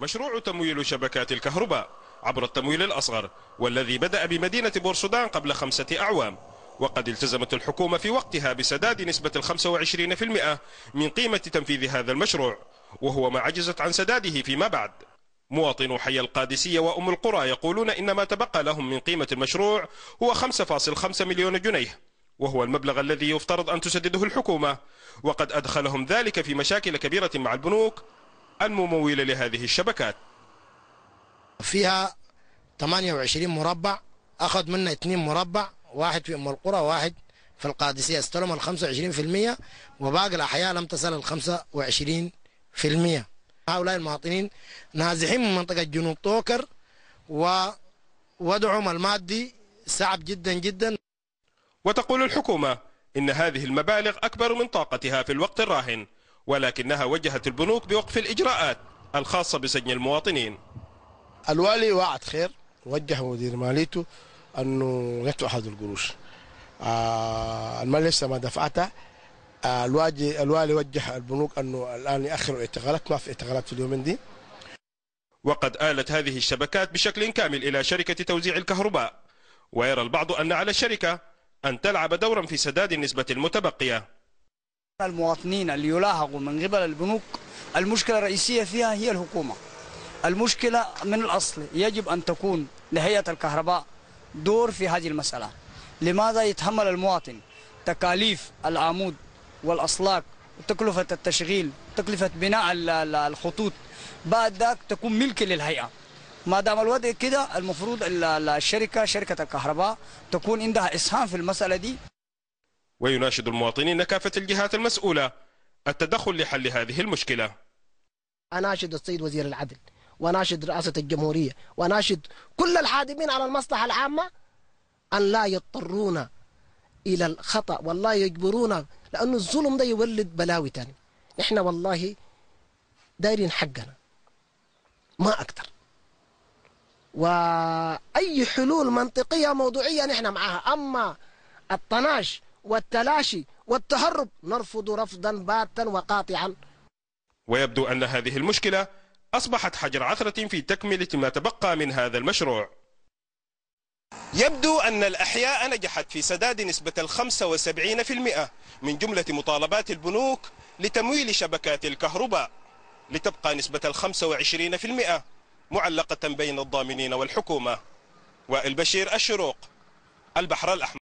مشروع تمويل شبكات الكهرباء عبر التمويل الأصغر والذي بدأ بمدينة بورسودان قبل خمسة أعوام وقد التزمت الحكومة في وقتها بسداد نسبة الخمسة 25% من قيمة تنفيذ هذا المشروع وهو ما عجزت عن سداده فيما بعد مواطنو حي القادسية وأم القرى يقولون إن ما تبقى لهم من قيمة المشروع هو 5.5 مليون جنيه وهو المبلغ الذي يفترض أن تسدده الحكومة وقد أدخلهم ذلك في مشاكل كبيرة مع البنوك الممولة لهذه الشبكات فيها 28 مربع أخذ منا 2 مربع واحد في أم القرى واحد في القادسية استلم ال 25% وباقي الأحياء لم تصل ال 25% هؤلاء المواطنين نازحين من منطقة جنوب طوكر ووضعهم المادي صعب جدا جدا وتقول الحكومة إن هذه المبالغ أكبر من طاقتها في الوقت الراهن ولكنها وجهت البنوك بوقف الإجراءات الخاصة بسجن المواطنين الوالي وعد خير وجه مدير ماليته أنه يدفع هذه القروش آه المال لسه ما دفعتها آه الوالي وجه البنوك أنه الآن يأخروا الاعتقالات ما في اعتقالات في اليومين دي وقد آلت هذه الشبكات بشكل كامل إلى شركة توزيع الكهرباء ويرى البعض أن على الشركة أن تلعب دورا في سداد النسبة المتبقية المواطنين اللي يلاحقوا من قبل البنوك المشكلة الرئيسية فيها هي الحكومة المشكلة من الأصل يجب أن تكون لهيئة الكهرباء دور في هذه المسألة لماذا يتحمل المواطن تكاليف العمود والأصلاك وتكلفة التشغيل تكلفة بناء الخطوط بعد ذاك تكون ملك للهيئة ما دام الوضع كده المفروض الشركة شركة الكهرباء تكون عندها إسهام في المسألة دي ويناشد المواطنين كافة الجهات المسؤولة التدخل لحل هذه المشكلة أناشد السيد وزير العدل وأناشد رئاسة الجمهورية وأناشد كل الحادمين على المصلحة العامة أن لا يضطرون إلى الخطأ والله يجبرونا لأن الظلم ده يولد بلاوي تاني إحنا والله دايرين حقنا ما أقدر وأي حلول منطقية موضوعية نحن معها أما الطناش والتلاشي والتهرب نرفض رفضا باتا وقاطعا ويبدو أن هذه المشكلة أصبحت حجر عثرة في تكملة ما تبقى من هذا المشروع يبدو أن الأحياء نجحت في سداد نسبة الخمسة وسبعين في المئة من جملة مطالبات البنوك لتمويل شبكات الكهرباء لتبقى نسبة الخمسة وعشرين في المئة معلقة بين الضامنين والحكومة وائل بشير الشروق البحر الأحمر